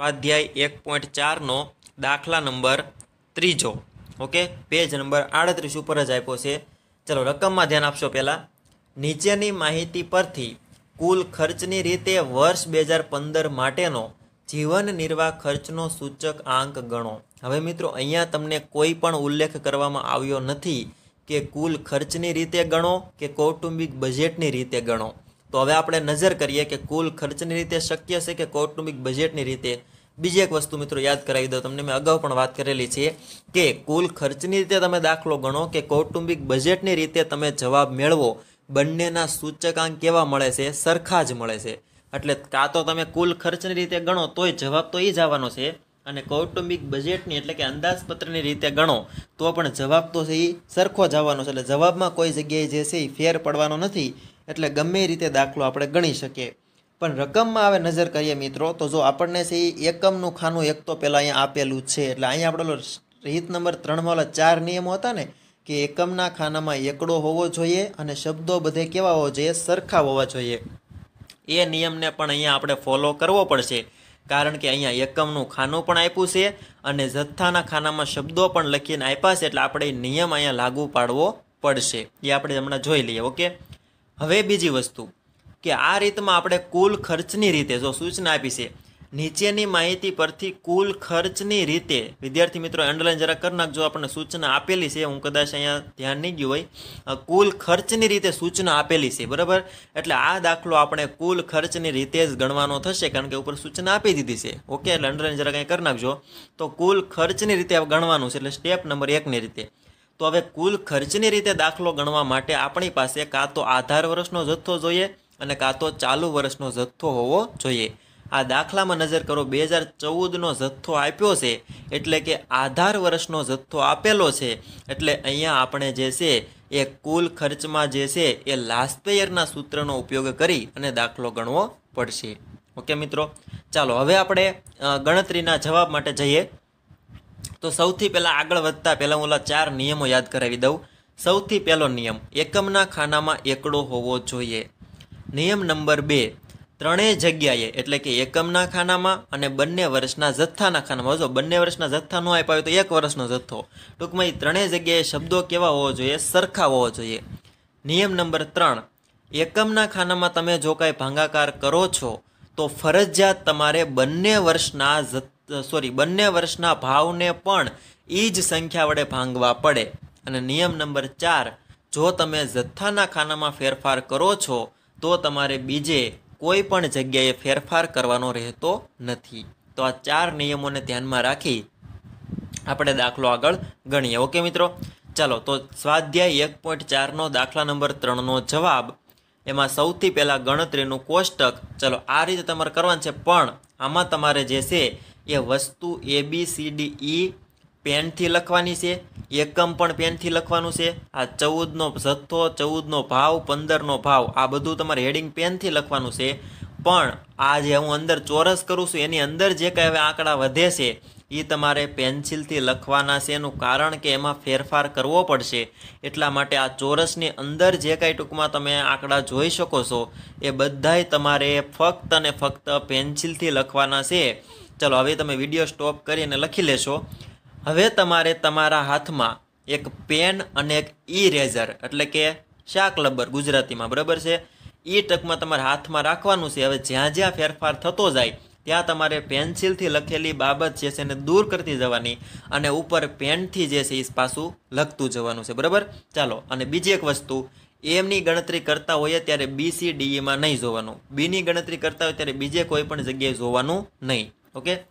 સ્વાધ્યાય એક પોઈન્ટ ચારનો દાખલા નંબર ત્રીજો ઓકે પેજ નંબર આડત્રીસ ઉપર જ આપ્યો છે ચલો રકમમાં ધ્યાન આપશો પહેલાં નીચેની માહિતી પરથી કુલ ખર્ચની રીતે વર્ષ બે હજાર પંદર માટેનો જીવન નિર્વાહ ખર્ચનો સૂચક આંક ગણો હવે મિત્રો અહીંયા તમને કોઈ પણ ઉલ્લેખ કરવામાં આવ્યો નથી કે કુલ ખર્ચની રીતે ગણો કે કૌટુંબિક બજેટની રીતે ગણો તો હવે આપણે નજર કરીએ કે કુલ ખર્ચની રીતે શક્ય છે કે કૌટુંબિક બજેટની રીતે બીજી એક વસ્તુ મિત્રો યાદ કરાવી દો તમને મેં અગાઉ પણ વાત કરેલી છે કે કુલ ખર્ચની રીતે તમે દાખલો ગણો કે કૌટુંબિક બજેટની રીતે તમે જવાબ મેળવો બંનેના સૂચકાંક કેવા મળે છે સરખા જ મળે છે એટલે કાં તો તમે કુલ ખર્ચની રીતે ગણો તોય જવાબ તો એ જ આવવાનો છે અને કૌટુંબિક બજેટની એટલે કે અંદાજપત્રની રીતે ગણો તો પણ જવાબ તો છે એ સરખો જ આવવાનો છે એટલે જવાબમાં કોઈ જગ્યાએ જે છે એ ફેર પડવાનો નથી એટલે ગમે રીતે દાખલો આપણે ગણી શકીએ પણ રકમમાં હવે નજર કરીએ મિત્રો તો જો આપણને છે એ એકમનું ખાનું એક તો પહેલાં અહીંયા આપેલું છે એટલે અહીંયા આપણે રીત નંબર ત્રણમાં ઓલા ચાર નિયમો હતા ને કે એકમના ખાનામાં એકડો હોવો જોઈએ અને શબ્દો બધે કેવા હોવા જોઈએ સરખા હોવા જોઈએ એ નિયમને પણ અહીંયા આપણે ફોલો કરવો પડશે કારણ કે અહીંયા એકમનું ખાનું પણ આપ્યું છે અને જથ્થાના ખાનામાં શબ્દો પણ લખીને આપ્યા છે એટલે આપણે એ નિયમ અહીંયા લાગુ પાડવો પડશે એ આપણે હમણાં જોઈ લઈએ ઓકે હવે બીજી વસ્તુ કે આ રીતમાં આપણે કુલ ખર્ચની રીતે જો સૂચના આપી છે નીચેની માહિતી પરથી કુલ ખર્ચની રીતે વિદ્યાર્થી મિત્રો અંડરલાઈન જરા કરી નાખજો આપણને સૂચના આપેલી છે હું કદાચ અહીંયા ધ્યાન નહીં ગયું હોય કુલ ખર્ચની રીતે સૂચના આપેલી છે બરાબર એટલે આ દાખલો આપણે કુલ ખર્ચની રીતે જ ગણવાનો થશે કારણ કે ઉપર સૂચના આપી દીધી છે ઓકે એટલે અંડરલાઈન જરા કંઈ કરી નાખજો તો કુલ ખર્ચની રીતે ગણવાનું છે એટલે સ્ટેપ નંબર એકની રીતે તો હવે કુલ ખર્ચની રીતે દાખલો ગણવા માટે આપણી પાસે કાં તો આધાર વર્ષનો જથ્થો જોઈએ અને કાં તો ચાલુ વર્ષનો જથ્થો હોવો જોઈએ આ દાખલામાં નજર કરો બે હજાર ચૌદનો જથ્થો આપ્યો છે એટલે કે આધાર વર્ષનો જથ્થો આપેલો છે એટલે અહીંયા આપણે જે છે એ કુલ ખર્ચમાં જે છે એ લાસ્પેયરના સૂત્રનો ઉપયોગ કરી અને દાખલો ગણવો પડશે ઓકે મિત્રો ચાલો હવે આપણે ગણતરીના જવાબ માટે જઈએ તો સૌથી પહેલાં આગળ વધતા પહેલાં હું ઓલા ચાર નિયમો યાદ કરાવી દઉં સૌથી પહેલો નિયમ એકમના ખાનામાં એકડો હોવો જોઈએ નિયમ નંબર બે ત્રણેય જગ્યાએ એટલે કે એકમના ખાનામાં અને બંને વર્ષના જથ્થાના ખાનામાં જો બંને વર્ષના જથ્થા ન આપ્યા તો એક વર્ષનો જથ્થો ટૂંકમાં એ ત્રણેય જગ્યાએ શબ્દો કેવા હોવો જોઈએ સરખા હોવો જોઈએ નિયમ નંબર ત્રણ એકમના ખાનામાં તમે જો કાંઈ ભાંગાકાર કરો છો તો ફરજિયાત તમારે બંને વર્ષના સોરી બંને વર્ષના ભાવને પણ એ જ સંખ્યા વડે ભાંગવા પડે અને નિયમ નંબર ચાર જો તમે જથ્થાના ખાનામાં ફેરફાર કરો છો તો તમારે બીજે કોઈ પણ જગ્યાએ ફેરફાર કરવાનો રહેતો નથી તો આ ચાર નિયમોને ધ્યાનમાં રાખી આપણે દાખલો આગળ ગણીએ ઓકે મિત્રો ચાલો તો સ્વાધ્યાય એક પોઈન્ટ ચારનો દાખલા નંબર ત્રણનો જવાબ એમાં સૌથી પહેલાં ગણતરીનું કોષ્ટક ચલો આ રીતે તમારે કરવાનું છે પણ આમાં તમારે જે છે એ વસ્તુ એ બી સી ડી ઈ પેનથી લખવાની છે એકમ પણ પેનથી લખવાનું છે આ ચૌદનો જથ્થો ચૌદનો ભાવ પંદરનો ભાવ આ બધું તમારે હેડિંગ પેનથી લખવાનું છે પણ આ જે હું અંદર ચોરસ કરું છું એની અંદર જે કંઈ હવે આંકડા વધે છે એ તમારે પેન્સિલથી લખવાના છે એનું કારણ કે એમાં ફેરફાર કરવો પડશે એટલા માટે આ ચોરસની અંદર જે કાંઈ ટૂંકમાં તમે આંકડા જોઈ શકો છો એ બધાય તમારે ફક્ત અને ફક્ત પેન્સિલથી લખવાના છે ચલો હવે તમે વિડીયો સ્ટોપ કરીને લખી લેશો હવે તમારે તમારા હાથમાં એક પેન અને એક ઇરેઝર એટલે કે શાક લબર ગુજરાતીમાં બરાબર છે એ ટકમાં તમારે હાથમાં રાખવાનું છે હવે જ્યાં જ્યાં ફેરફાર થતો જાય ત્યાં તમારે પેન્સિલથી લખેલી બાબત જે છે એને દૂર કરતી જવાની અને ઉપર પેનથી જે છે એ પાછું લખતું જવાનું છે બરાબર ચાલો અને બીજી એક વસ્તુ એમની ગણતરી કરતા હોઈએ ત્યારે બી સી ડીઈમાં e નહીં જોવાનું બીની ગણતરી કરતા હોય ત્યારે બીજે કોઈ પણ જગ્યાએ જોવાનું નહીં ઓકે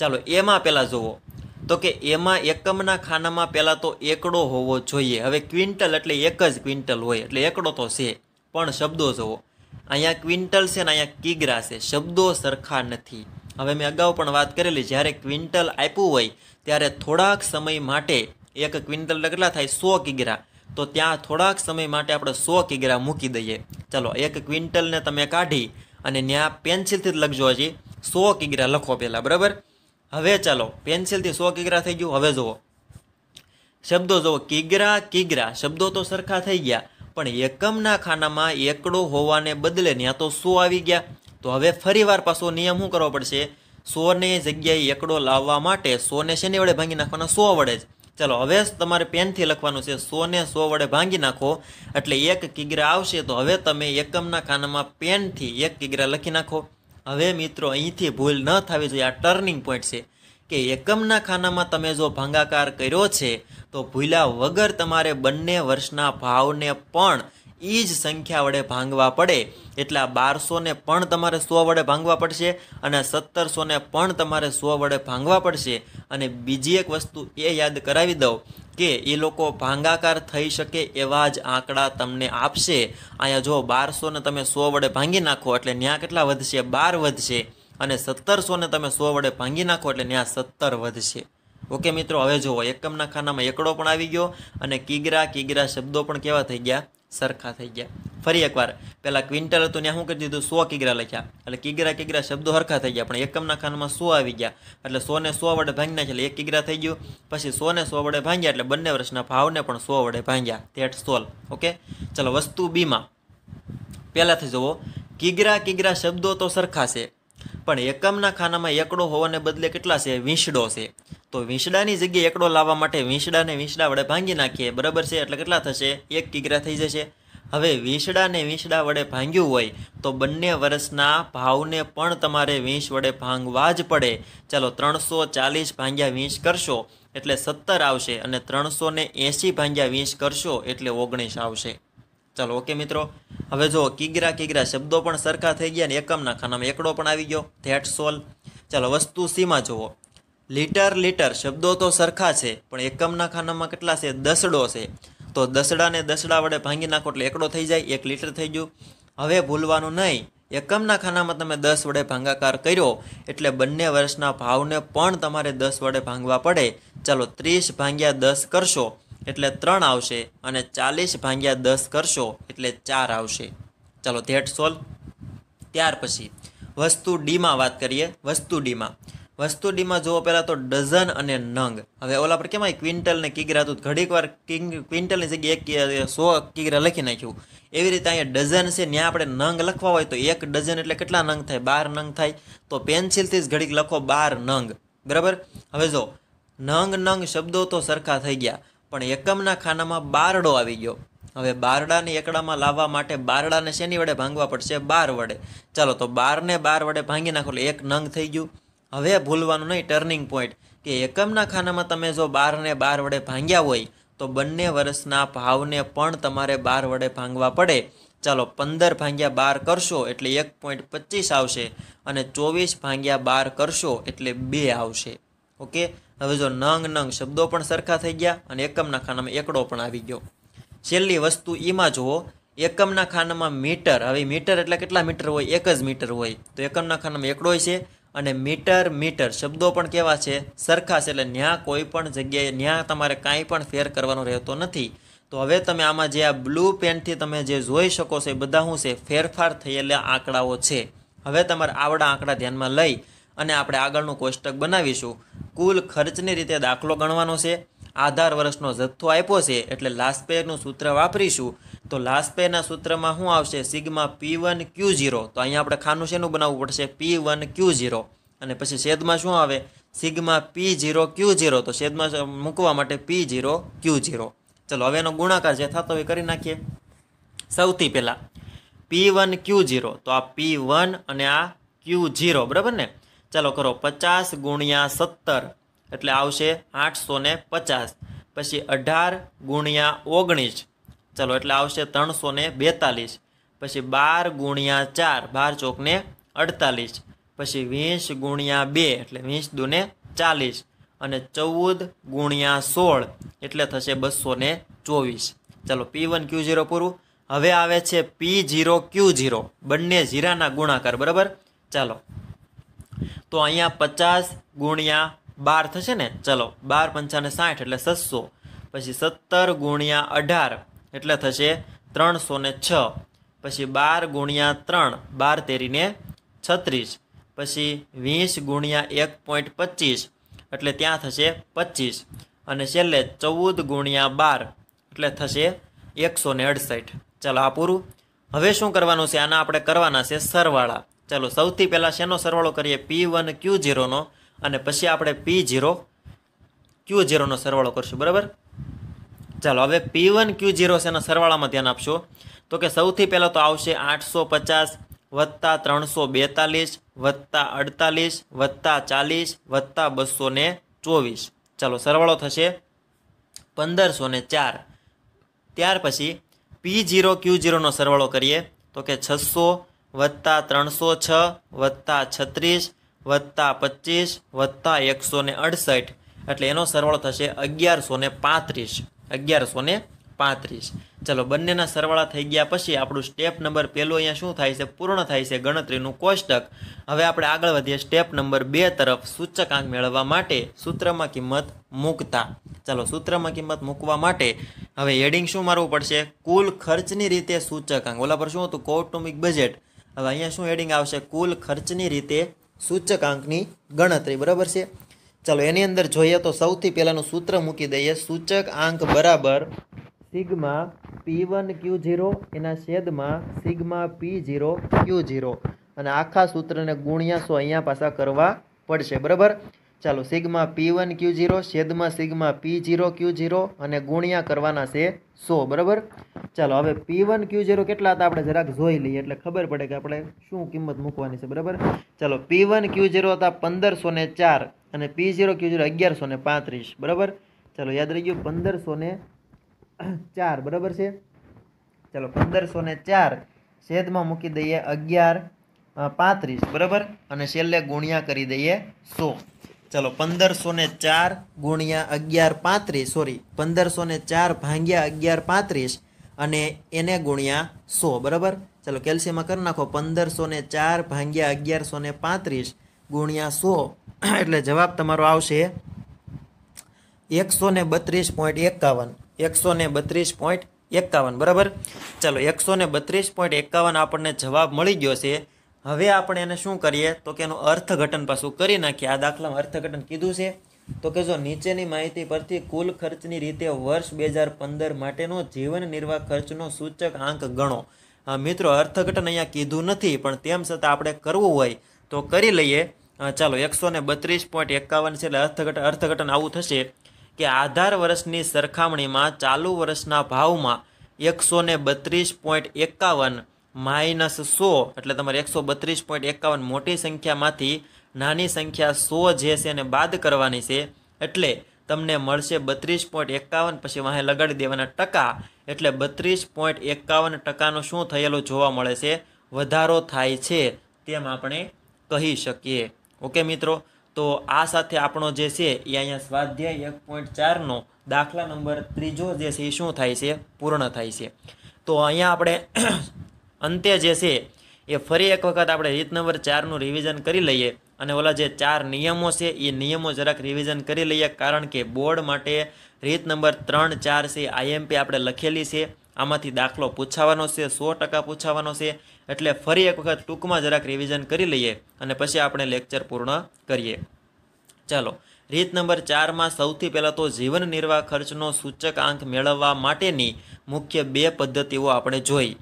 ચાલો એમાં પહેલાં જુઓ તો કે એમાં એકમના ખાનામાં પહેલાં તો એકડો હોવો જોઈએ હવે ક્વિન્ટલ એટલે એક જ ક્વિન્ટલ હોય એટલે એકડો તો છે પણ શબ્દો જુઓ અહીંયા ક્વિન્ટલ છે ને અહીંયા કિગરા છે શબ્દો સરખા નથી હવે મેં અગાઉ પણ વાત કરેલી જ્યારે ક્વિન્ટલ આપ્યું હોય ત્યારે થોડાક સમય માટે એક ક્વિન્ટલ કેટલા થાય સો કિગરા તો ત્યાં થોડાક સમય માટે આપણે સો કિગરા મૂકી દઈએ ચલો એક ક્વિન્ટલને તમે કાઢી અને ત્યાં પેન્સિલથી જ લખજો હજી સો કિગ્રા લખો પહેલાં બરાબર હવે ચાલો પેન્સિલથી સો કિગ્રા થઈ ગયું હવે જુઓ શબ્દો જુઓ કિગ્રા કિગ્રા શબ્દો તો સરખા થઈ ગયા પણ એકમના ખાનામાં એકડો હોવાને બદલે ત્યાં તો સો આવી ગયા તો હવે ફરીવાર પાછો નિયમ શું કરવો પડશે સોને જગ્યાએ એકડો લાવવા માટે સોને શેની વડે ભાંગી નાખવાના સો વડે જ ચાલો હવે તમારે પેનથી લખવાનું છે સોને સો વડે ભાંગી નાખો એટલે એક કિગ્રા આવશે તો હવે તમે એકમના ખાનામાં પેનથી એક કિગ્રા લખી નાખો હવે મિત્રો અહીંથી ભૂલ ન થવી જોઈએ આ ટર્નિંગ પોઈન્ટ છે કે એકમના ખાનામાં તમે જો ભાંગાકાર કર્યો છે તો ભૂલ્યા વગર તમારે બંને વર્ષના ભાવને પણ એ જ સંખ્યા વડે ભાંગવા પડે એટલે આ બારસોને પણ તમારે સો વડે ભાંગવા પડશે અને સત્તરસોને પણ તમારે સો વડે ભાંગવા પડશે અને બીજી એક વસ્તુ એ યાદ કરાવી દઉં કે એ લોકો ભાંગાકાર થઈ શકે એવા જ આંકડા તમને આપશે અહીંયા જો બારસોને તમે સો વડે ભાંગી નાખો એટલે ત્યાં કેટલા વધશે બાર વધશે અને સત્તરસોને તમે સો વડે ભાંગી નાખો એટલે ત્યાં સત્તર વધશે ઓકે મિત્રો હવે જુઓ એકમના ખાનામાં એકડો પણ આવી ગયો અને કીગરા કીગરા શબ્દો પણ કેવા થઈ ગયા સરખા થઈ ગયા ફરી એકવાર પહેલાં ક્વિન્ટલ હતું ત્યાં શું કરી દીધું સો કિગ્રા લખ્યા એટલે કિગ્રા કિગ્રા શબ્દો સરખા થઈ ગયા પણ એકમના ખાનમાં સો આવી ગયા એટલે સોને સો વડે ભાંગી નાખ્યા એટલે એક કિગ્રા થઈ ગયું પછી સોને સો વડે ભાંગ્યા એટલે બંને વર્ષના ભાવને પણ સો વડે ભાંગ્યા તેટ સોલ ઓકે ચલો વસ્તુ બીમાં પહેલાંથી જુઓ કિગ્રા કિગ્રા શબ્દો તો સરખા છે પણ એકમના ખાનામાં એકડો હોવાને બદલે કેટલા છે વીસડો છે તો વીંસડાની જગ્યાએ એકડો લાવવા માટે વીંસડાને વીંસડા વડે ભાંગી નાખીએ બરાબર છે એટલે કેટલા થશે એક કિગ્રા થઈ જશે હવે વીંસડાને વીંસડા વડે ભાંગ્યું હોય તો બંને વર્ષના ભાવને પણ તમારે વીંસ વડે ભાંગવા જ પડે ચાલો ત્રણસો ચાલીસ ભાંગ્યા વીંસ કરશો એટલે સત્તર આવશે અને ત્રણસો ને એંસી ભાંગ્યા વીંસ કરશો એટલે ઓગણીસ આવશે ચાલો ઓકે મિત્રો હવે જો કિગ્રા કિગ્રા શબ્દો પણ સરખા થઈ ગયા ને એકમના ખાનામાં એકડો પણ આવી ગયો ધેટ સોલ ચાલો વસ્તુ સીમાં જુઓ લીટર લીટર શબ્દો તો સરખા છે પણ એકમના ખાનામાં કેટલા છે દસડો છે તો દસડાને દસડા વડે ભાંગી નાખો એટલે એકડો થઈ જાય એક લીટર થઈ ગયું હવે ભૂલવાનું નહીં એકમના ખાનામાં તમે દસ વડે ભાંગાકાર કર્યો એટલે બંને વર્ષના ભાવને પણ તમારે દસ વડે ભાંગવા પડે ચાલો ત્રીસ ભાંગ્યા દસ કરશો એટલે ત્રણ આવશે અને ચાલીસ ભાંગ્યા દસ કરશો એટલે ચાર આવશે ચાલો ધેટ સોલ્વ ત્યાર પછી વસ્તુ ડીમાં વાત કરીએ વસ્તુ ડીમાં વસ્તુ ડીમાં જુઓ પહેલાં તો ડઝન અને નંગ હવે ઓલા પર કેમાં ક્વિન્ટલ ને કિગ્રા હતું ઘડીક વાર કિંગ ક્વિન્ટલની જગ્યાએ એક સો કિગ્રા લખી નાખ્યું એવી રીતે અહીંયા ડઝન છે ત્યાં આપણે નંગ લખવા હોય તો એક ડઝન એટલે કેટલા નંગ થાય બાર નંગ થાય તો પેન્સિલથી જ ઘડીક લખો બાર નંગ બરાબર હવે જો નંગ નંગ શબ્દો તો સરખા થઈ ગયા પણ એકમના ખાનામાં બારડો આવી ગયો હવે બારડાને એકડામાં લાવવા માટે બારડાને શેની વડે ભાંગવા પડશે બાર વડે ચાલો તો બારને બાર વડે ભાંગી નાખો એટલે એક નંગ થઈ ગયું હવે ભૂલવાનું નહીં ટર્નિંગ પોઈન્ટ કે એકમના ખાનામાં તમે જો બારને બાર વડે ભાંગ્યા હોય તો બંને વર્ષના ભાવને પણ તમારે બાર વડે ભાંગવા પડે ચાલો પંદર ભાંગ્યા બાર કરશો એટલે એક પોઈન્ટ પચીસ આવશે અને ચોવીસ ભાંગ્યા બાર કરશો એટલે બે આવશે ઓકે હવે જો નંગ નંગ શબ્દો પણ સરખા થઈ ગયા અને એકમના ખાનામાં એકડો પણ આવી ગયો છેલ્લી વસ્તુ એમાં જુઓ એકમના ખાનામાં મીટર હવે મીટર એટલે કેટલા મીટર હોય એક જ મીટર હોય તો એકમના ખાનામાં એકડો છે અને મીટર મીટર શબ્દો પણ કેવા છે સરખાશ એટલે ન્યા કોઈ પણ જગ્યાએ ન્યા તમારે કાંઈ પણ ફેર કરવાનો રહેતો નથી તો હવે તમે આમાં જે આ બ્લુ પેનથી તમે જે જોઈ શકો છો એ બધા શું છે ફેરફાર થયેલા આંકડાઓ છે હવે તમારે આવડા આંકડા ધ્યાનમાં લઈ અને આપણે આગળનું કોષ્ટક બનાવીશું કુલ ખર્ચની રીતે દાખલો ગણવાનો છે આધાર વર્ષનો જથ્થો આપ્યો છે એટલે લાસ્ટ લાસ્પેરનું સૂત્ર વાપરીશું તો લાસ્પેરના સૂત્રમાં શું આવશે sigma p one q zero તો અહીંયા આપણે ખાનું શેનું બનાવવું પડશે પી વન ક્યુ ઝીરો અને પછી છેદમાં શું આવે sigma p zero q zero તો છેદમાં મૂકવા માટે પી ઝીરો ક્યુ ઝીરો ચલો હવે એનો ગુણાકાર જે થતો હોય કરી નાખીએ સૌથી પહેલાં પી વન ક્યુ ઝીરો તો આ પી વન અને આ ક્યુ ઝીરો બરાબર ને ચાલો કરો પચાસ ગુણ્યા સત્તર એટલે આવશે આઠસો ને પચાસ પછી અઢાર ગુણ્યા ઓગણીસ ચલો એટલે આવશે ત્રણસો ને બેતાલીસ પછી બાર ગુણ્યા ચાર બાર ચોકને અડતાલીસ પછી વીસ ગુણ્યા બે એટલે વીસ દુને ચાલીસ અને ચૌદ ગુણ્યા સોળ એટલે થશે બસો ને ચોવીસ ચલો પી વન ક્યુ ઝીરો પૂરું હવે આવે છે પી ઝીરો ક્યુ ઝીરો બંને ઝીરાના ગુણાકાર બરાબર ચાલો તો અહીંયા પચાસ ગુણ્યા બાર થશે ને ચલો બાર પંચાને સાઠ એટલે સત્સો પછી સત્તર ગુણ્યા અઢાર એટલે થશે ત્રણસો ને છ પછી બાર ગુણ્યા ત્રણ બાર તેરીને છત્રીસ પછી વીસ ગુણ્યા એક પોઈન્ટ પચીસ એટલે ત્યાં થશે પચીસ અને છેલ્લે ચૌદ ગુણ્યા બાર એટલે થશે એકસો ને અડસઠ ચાલો આ પૂરું હવે શું કરવાનું છે આના આપણે કરવાના છે સરવાળા ચાલો સૌથી પહેલાં શેનો સરવાળો કરીએ પી વન ક્યુ ઝીરોનો અને પછી આપણે પી જીરો ક્યુ જીરોનો સરવાળો કરશું બરાબર ચાલો હવે પી વન ક્યુ જીરો છે એના સરવાળામાં ધ્યાન આપશો તો કે સૌથી પહેલાં તો આવશે આઠસો પચાસ વત્તા ત્રણસો બેતાલીસ વત્તા અડતાલીસ વત્તા ચાલીસ વત્તા બસો ને ચોવીસ ચાલો સરવાળો થશે પંદરસો ને ચાર ત્યાર પછી પી જીરો ક્યુ જીરોનો સરવાળો કરીએ તો કે છસો વત્તા ત્રણસો છ વત્તા છત્રીસ વત્તા પચીસ વત્તા એકસો ને અડસઠ એટલે એનો સરવાળો થશે અગિયારસો ને પાંત્રીસ અગિયારસો ને પાંત્રીસ ચલો બંનેના સરવાળા થઈ ગયા પછી આપણું સ્ટેપ નંબર પહેલો અહીંયા શું થાય છે પૂર્ણ થાય છે ગણતરીનું કોષ્ટક હવે આપણે આગળ વધીએ સ્ટેપ નંબર બે તરફ સૂચકાંક મેળવવા માટે સૂત્રમાં કિંમત મૂકતા ચાલો સૂત્રમાં કિંમત મૂકવા માટે હવે હેડિંગ શું મારવું પડશે કુલ ખર્ચની રીતે સૂચકાંક ઓલા પર શું હતું કૌટુંબિક બજેટ હવે અહીંયા શું હેડિંગ આવશે કુલ ખર્ચની રીતે સૂચકાંકની ગણતરી બરાબર છે ચાલો એની અંદર જોઈએ તો સૌથી પહેલાંનું સૂત્ર મૂકી દઈએ સૂચક આંક બરાબર sigma p one q zero એના છેદમાં sigma p zero q zero અને આખા સૂત્રને ગુણ્યાસો અહીંયા પાછા કરવા પડશે બરાબર ચાલો sigma p one q zero છેદમાં sigma p zero q zero અને ગુણ્યા કરવાના છે સો બરાબર ચાલો હવે પી વન ક્યુ ઝીરો કેટલા હતા આપણે જરાક જોઈ લઈએ એટલે ખબર પડે કે આપણે શું કિંમત મૂકવાની છે બરાબર ચાલો પી વન ક્યુ ઝીરો હતા પંદરસો ને ચાર અને પી ઝીરો ક્યુ ઝીરો અગિયારસો ને પાંત્રીસ બરાબર ચાલો યાદ રહી ગયું પંદરસો ને ચાર બરાબર છે ચાલો પંદરસો ને ચાર છેદમાં મૂકી દઈએ અગિયાર પાંત્રીસ બરાબર અને છેલ્લે ગુણ્યા કરી દઈએ સો ચલો પંદરસો ને ચાર ગુણ્યા અગિયાર પાંત્રીસ સોરી પંદરસો ને ચાર ભાંગ્યા અગિયાર પાંત્રીસ અને એને ગુણ્યા સો બરાબર ચલો કેલ્શિયમમાં કરી નાખો પંદરસો ને ચાર ભાંગ્યા અગિયારસો ને પાંત્રીસ ગુણ્યા સો એટલે જવાબ તમારો આવશે એકસો ને બત્રીસ પોઈન્ટ એકાવન એકસો ને બત્રીસ પોઈન્ટ એકાવન બરાબર ચલો એકસો ને બત્રીસ પોઈન્ટ એકાવન આપણને જવાબ મળી ગયો છે હવે આપણે એને શું કરીએ તો કે એનું અર્થઘટન પાછું કરી નાખીએ આ દાખલામાં અર્થઘટન કીધું છે તો કે જો નીચેની માહિતી પરથી કુલ ખર્ચની રીતે વર્ષ બે હજાર પંદર માટેનો જીવન નિર્વાહ ખર્ચનો સૂચક આંક ગણો મિત્રો અર્થઘટન અહીંયા કીધું નથી પણ તેમ છતાં આપણે કરવું હોય તો કરી લઈએ ચાલો એકસો ને બત્રીસ પોઈન્ટ એકાવન છે એટલે અર્થઘટન અર્થઘટન આવું થશે કે આધાર વર્ષની સરખામણીમાં ચાલુ વર્ષના ભાવમાં એકસો ને બત્રીસ પોઈન્ટ એકાવન માઇનસ સો એટલે તમારે એકસો બત્રીસ પોઈન્ટ એકાવન મોટી સંખ્યામાંથી નાની સંખ્યા સો જે છે એને બાદ કરવાની છે એટલે તમને મળશે બત્રીસ પોઈન્ટ એકાવન પછી વાંહે લગાડી દેવાના ટકા એટલે બત્રીસ પોઈન્ટ એકાવન ટકાનું શું થયેલું જોવા મળે છે વધારો થાય છે તેમ આપણે કહી શકીએ ઓકે મિત્રો તો આ સાથે આપણો જે છે એ અહીંયા સ્વાધ્યાય એક પોઈન્ટ ચારનો દાખલા નંબર ત્રીજો જે છે એ શું થાય છે પૂર્ણ થાય છે તો અહીંયા આપણે અંતે જે છે એ ફરી એક વખત આપણે રીત નંબર ચારનું રિવિઝન કરી લઈએ અને ઓલા જે ચાર નિયમો છે એ નિયમો જરાક રિવિઝન કરી લઈએ કારણ કે બોર્ડ માટે રીત નંબર ત્રણ ચાર છે આઈએમપી આપણે લખેલી છે આમાંથી દાખલો પૂછાવાનો છે સો ટકા પૂછાવાનો છે એટલે ફરી એક વખત ટૂંકમાં જરાક રિવિઝન કરી લઈએ અને પછી આપણે લેક્ચર પૂર્ણ કરીએ ચાલો રીત નંબર ચારમાં સૌથી પહેલાં તો જીવન નિર્વાહ ખર્ચનો સૂચક આંક મેળવવા માટેની મુખ્ય બે પદ્ધતિઓ આપણે જોઈ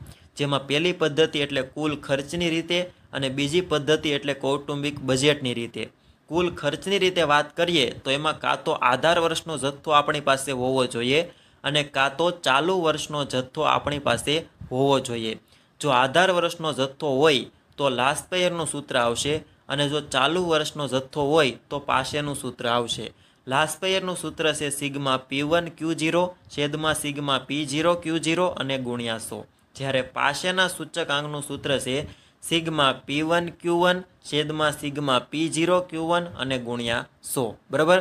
જેમાં પહેલી પદ્ધતિ એટલે કુલ ખર્ચની રીતે અને બીજી પદ્ધતિ એટલે કૌટુંબિક બજેટની રીતે કુલ ખર્ચની રીતે વાત કરીએ તો એમાં કાં તો આધાર વર્ષનો જથ્થો આપણી પાસે હોવો જોઈએ અને કાં તો ચાલુ વર્ષનો જથ્થો આપણી પાસે હોવો જોઈએ જો આધાર વર્ષનો જથ્થો હોય તો લાસ્ટ પેયરનું સૂત્ર આવશે અને જો ચાલુ વર્ષનો જથ્થો હોય તો પાસેનું સૂત્ર આવશે લાસ્ટ પેયરનું સૂત્ર છે sigma p one q zero છેદમાં sigma p zero q zero અને ગુણ્યા સો જ્યારે પાસેના સૂચક અંગનું સૂત્ર છે sigma p one q one છેદમાં sigma p zero q one અને ગુણ્યા સો બરાબર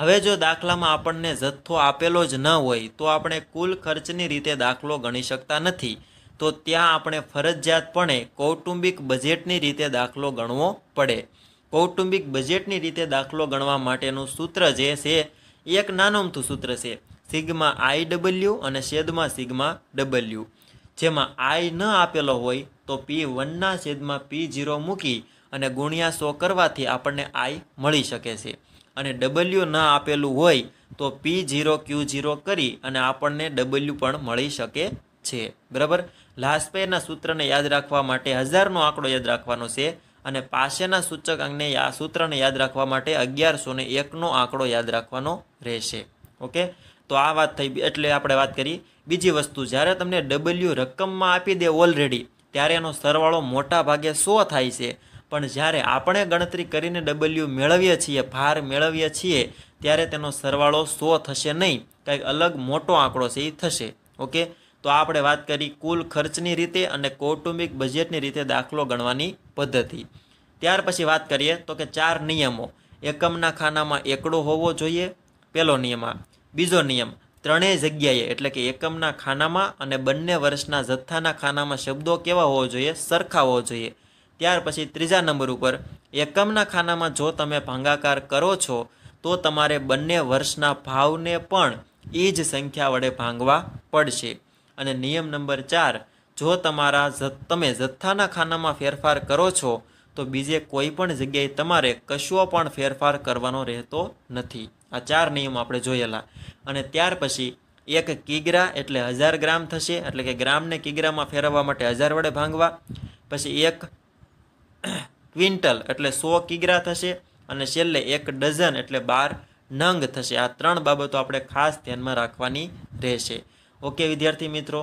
હવે જો દાખલામાં આપણને જથ્થો આપેલો જ ન હોય તો આપણે કુલ ખર્ચની રીતે દાખલો ગણી શકતા નથી તો ત્યાં આપણે ફરજિયાતપણે કૌટુંબિક બજેટની રીતે દાખલો ગણવો પડે કૌટુંબિક બજેટની રીતે દાખલો ગણવા માટેનું સૂત્ર જે છે એક નાનમતું સૂત્ર છે સિગ્મા આઈ ડબલ્યુ અને છેદમાં સિગ્મા ડબલ્યુ જેમાં આઈ ન આપેલો હોય તો પી વનના છેદમાં પી જીરો મૂકી અને ગુણ્યા સો કરવાથી આપણને આઈ મળી શકે છે અને ડબલ્યુ ન આપેલું હોય તો પી જીરો ક્યુ ઝીરો કરી અને આપણને ડબલ્યુ પણ મળી શકે છે બરાબર લાસ્પેરના સૂત્રને યાદ રાખવા માટે હજારનો આંકડો યાદ રાખવાનો છે અને પાસેના સૂચક અંગને આ સૂત્રને યાદ રાખવા માટે અગિયારસો ને એકનો આંકડો યાદ રાખવાનો રહેશે ઓકે તો આ વાત થઈ એટલે આપણે વાત કરી બીજી વસ્તુ જ્યારે તમને ડબલ્યુ રકમમાં આપી દે ઓલરેડી ત્યારે એનો સરવાળો મોટા ભાગે સો થાય છે પણ જ્યારે આપણે ગણતરી કરીને ડબલ્યુ મેળવીએ છીએ ભાર મેળવીએ છીએ ત્યારે તેનો સરવાળો સો થશે નહીં કંઈક અલગ મોટો આંકડો છે એ થશે ઓકે તો આપણે વાત કરી કુલ ખર્ચની રીતે અને કૌટુંબિક બજેટની રીતે દાખલો ગણવાની પદ્ધતિ ત્યાર પછી વાત કરીએ તો કે ચાર નિયમો એકમના ખાનામાં એકડો હોવો જોઈએ પહેલો નિયમ આ બીજો નિયમ ત્રણેય જગ્યાએ એટલે કે એકમના ખાનામાં અને બંને વર્ષના જથ્થાના ખાનામાં શબ્દો કેવા હોવા જોઈએ સરખા હોવા જોઈએ ત્યાર પછી ત્રીજા નંબર ઉપર એકમના ખાનામાં જો તમે ભાંગાકાર કરો છો તો તમારે બંને વર્ષના ભાવને પણ એ જ સંખ્યા વડે ભાંગવા પડશે અને નિયમ નંબર ચાર જો તમારા તમે જથ્થાના ખાનામાં ફેરફાર કરો છો તો બીજે કોઈ પણ જગ્યાએ તમારે કશો પણ ફેરફાર કરવાનો રહેતો નથી આ ચાર નિયમો આપણે જોયેલા અને ત્યાર પછી એક કિગ્રા એટલે હજાર ગ્રામ થશે એટલે કે ગ્રામને કિગ્રામાં ફેરવવા માટે હજાર વડે ભાંગવા પછી એક ક્વિન્ટલ એટલે સો કિગ્રા થશે અને છેલ્લે એક ડઝન એટલે બાર નંગ થશે આ ત્રણ બાબતો આપણે ખાસ ધ્યાનમાં રાખવાની રહેશે ઓકે વિદ્યાર્થી મિત્રો